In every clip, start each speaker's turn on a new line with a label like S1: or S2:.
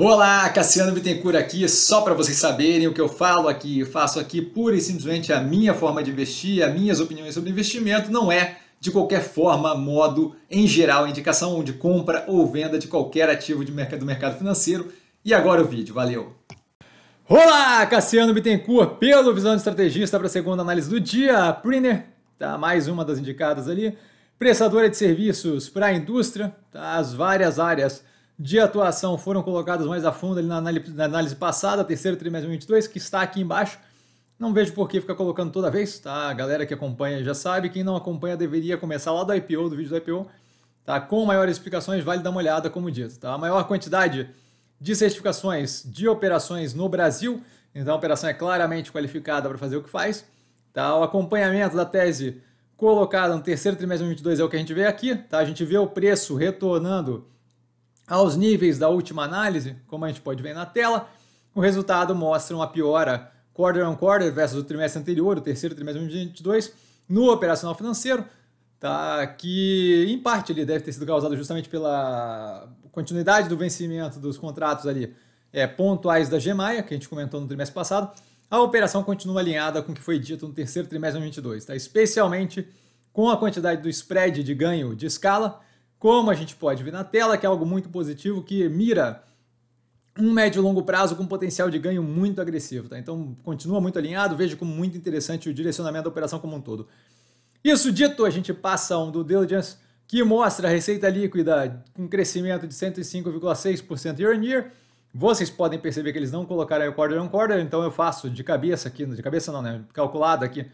S1: Olá, Cassiano Bittencourt aqui, só para vocês saberem o que eu falo aqui, eu faço aqui pura e simplesmente a minha forma de investir, as minhas opiniões sobre investimento, não é de qualquer forma, modo, em geral, indicação de compra ou venda de qualquer ativo de mercado, do mercado financeiro. E agora o vídeo, valeu! Olá, Cassiano Bittencourt, pelo Visão de Estrategista para a segunda análise do dia, a tá mais uma das indicadas ali, prestadora de serviços para a indústria, tá, as várias áreas de atuação foram colocadas mais a fundo ali na análise, na análise passada, terceiro trimestre de 2022, que está aqui embaixo. Não vejo por que ficar colocando toda vez, tá? A galera que acompanha já sabe, quem não acompanha deveria começar lá do IPO, do vídeo do IPO, tá? Com maiores explicações, vale dar uma olhada, como dito, tá? A maior quantidade de certificações de operações no Brasil, então a operação é claramente qualificada para fazer o que faz, tá? O acompanhamento da tese colocada no terceiro trimestre de 2022 é o que a gente vê aqui, tá? A gente vê o preço retornando aos níveis da última análise, como a gente pode ver na tela, o resultado mostra uma piora quarter on quarter versus o trimestre anterior, o terceiro trimestre de 2022, no operacional financeiro, tá? que em parte ele deve ter sido causado justamente pela continuidade do vencimento dos contratos ali é, pontuais da Gemaia, que a gente comentou no trimestre passado, a operação continua alinhada com o que foi dito no terceiro trimestre de 2022, tá? especialmente com a quantidade do spread de ganho de escala, como a gente pode ver na tela, que é algo muito positivo que mira um médio e longo prazo com potencial de ganho muito agressivo. Tá? Então, continua muito alinhado, vejo como muito interessante o direcionamento da operação como um todo. Isso dito, a gente passa um do Diligence, que mostra a receita líquida com crescimento de 105,6% year on year. Vocês podem perceber que eles não colocaram o quarter on quarter, então eu faço de cabeça aqui, de cabeça não, né? Calculado aqui,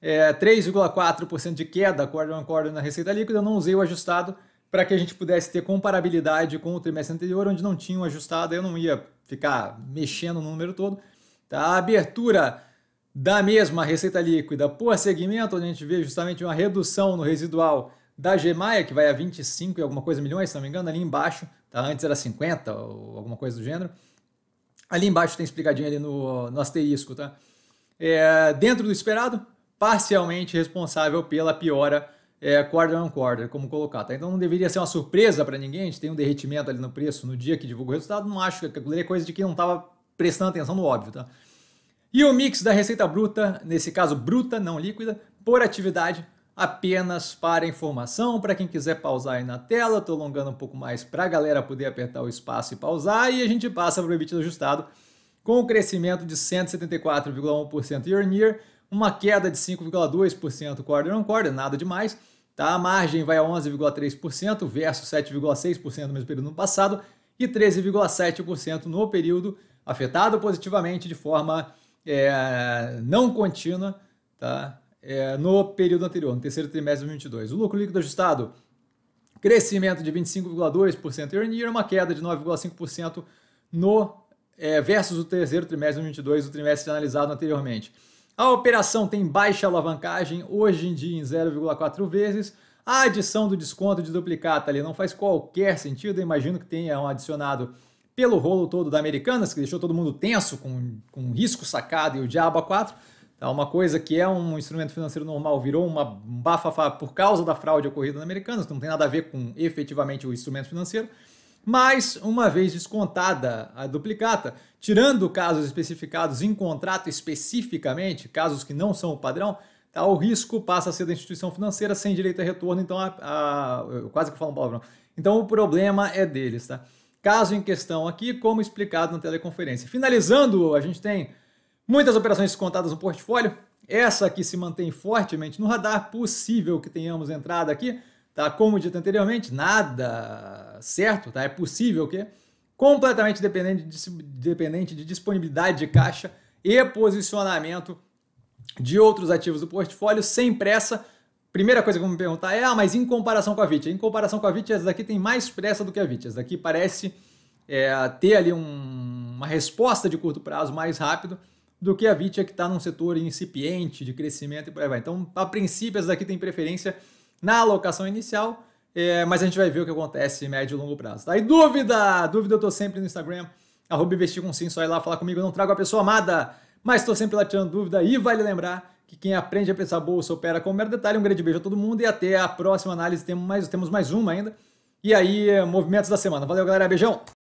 S1: é 3,4% de queda quarter on quarter na receita líquida, eu não usei o ajustado, para que a gente pudesse ter comparabilidade com o trimestre anterior, onde não tinham ajustado, eu não ia ficar mexendo no número todo. Tá? A abertura da mesma receita líquida por segmento, onde a gente vê justamente uma redução no residual da Gemaia, que vai a 25 e alguma coisa milhões, se não me engano, ali embaixo, tá? antes era 50 ou alguma coisa do gênero. Ali embaixo tem explicadinho ali no, no asterisco, tá? É, dentro do esperado, parcialmente responsável pela piora é, quarter on quarter, como colocar. Tá? Então não deveria ser uma surpresa para ninguém, a gente tem um derretimento ali no preço no dia que divulga o resultado, não acho que é coisa de quem não estava prestando atenção no óbvio. Tá? E o mix da receita bruta, nesse caso bruta, não líquida, por atividade, apenas para informação, para quem quiser pausar aí na tela, estou alongando um pouco mais para a galera poder apertar o espaço e pausar, e a gente passa para o EBITDA ajustado com o crescimento de 174,1% year on year, uma queda de 5,2% quarter on quarter, nada demais. Tá? A margem vai a 11,3% versus 7,6% no mesmo período no passado e 13,7% no período afetado positivamente de forma é, não contínua tá? É, no período anterior, no terceiro trimestre de 2022. O lucro líquido ajustado, crescimento de 25,2% year on year, uma queda de 9,5% no é, versus o terceiro trimestre de 2022, o trimestre analisado anteriormente. A operação tem baixa alavancagem, hoje em dia em 0,4 vezes. A adição do desconto de duplicata ali não faz qualquer sentido, eu imagino que tenha um adicionado pelo rolo todo da Americanas, que deixou todo mundo tenso, com, com risco sacado e o diabo a quatro. Então, uma coisa que é um instrumento financeiro normal virou uma bafafá por causa da fraude ocorrida na Americanas, não tem nada a ver com efetivamente o instrumento financeiro. Mas, uma vez descontada a duplicata, tirando casos especificados em contrato especificamente, casos que não são o padrão, tá, o risco passa a ser da instituição financeira sem direito a retorno, então a, a, eu quase que falo um palavrão. Então o problema é deles, tá? Caso em questão aqui, como explicado na teleconferência. Finalizando, a gente tem muitas operações descontadas no portfólio, essa aqui se mantém fortemente no radar, possível que tenhamos entrada aqui, tá? Como dito anteriormente, nada certo, tá? É possível que completamente dependente de, dependente de disponibilidade de caixa e posicionamento de outros ativos do portfólio sem pressa. Primeira coisa que vão me perguntar é: ah, mas em comparação com a VIT? Em comparação com a VIT, essa daqui tem mais pressa do que a VIT. Essa daqui parece é, ter ali um, uma resposta de curto prazo mais rápido do que a VIT, que está num setor incipiente de crescimento e por aí vai. Então, a princípio, essa daqui tem preferência na alocação inicial, é, mas a gente vai ver o que acontece em médio e longo prazo. Tá? E dúvida? Dúvida eu tô sempre no Instagram, arroba investir com sim, só ir lá falar comigo, eu não trago a pessoa amada, mas estou sempre lá tirando dúvida e vale lembrar que quem aprende a pensar bolsa opera com o mero detalhe. Um grande beijo a todo mundo e até a próxima análise. Temos mais, temos mais uma ainda. E aí, eh, movimentos da semana. Valeu, galera. Beijão!